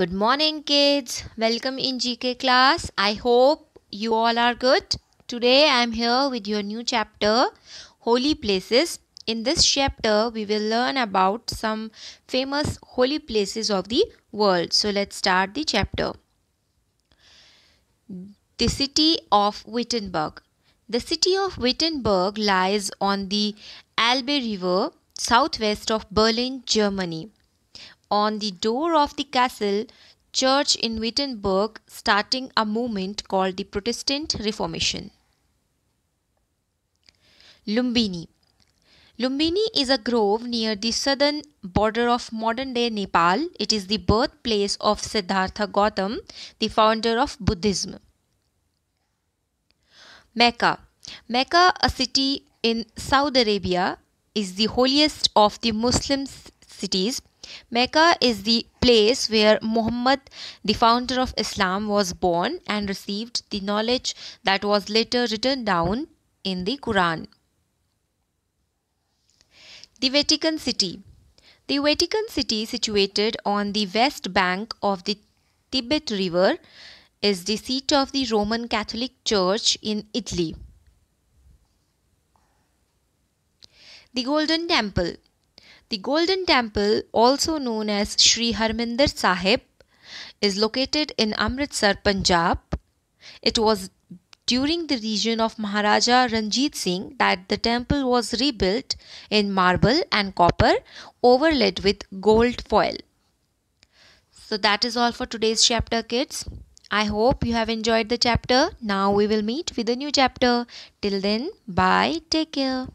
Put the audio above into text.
Good morning kids. Welcome in GK class. I hope you all are good. Today I am here with your new chapter Holy Places. In this chapter we will learn about some famous holy places of the world. So let's start the chapter. The city of Wittenberg. The city of Wittenberg lies on the Albe River southwest of Berlin, Germany. On the door of the castle church in Wittenberg, starting a movement called the Protestant Reformation. Lumbini Lumbini is a grove near the southern border of modern day Nepal. It is the birthplace of Siddhartha Gautam, the founder of Buddhism. Mecca Mecca, a city in Saudi Arabia, is the holiest of the Muslim cities. Mecca is the place where Muhammad, the founder of Islam, was born and received the knowledge that was later written down in the Quran. The Vatican City The Vatican City, situated on the west bank of the Tibet River, is the seat of the Roman Catholic Church in Italy. The Golden Temple the Golden Temple, also known as Sri Harmandir Sahib, is located in Amritsar, Punjab. It was during the reign of Maharaja Ranjit Singh that the temple was rebuilt in marble and copper overlaid with gold foil. So that is all for today's chapter kids. I hope you have enjoyed the chapter. Now we will meet with a new chapter. Till then, bye. Take care.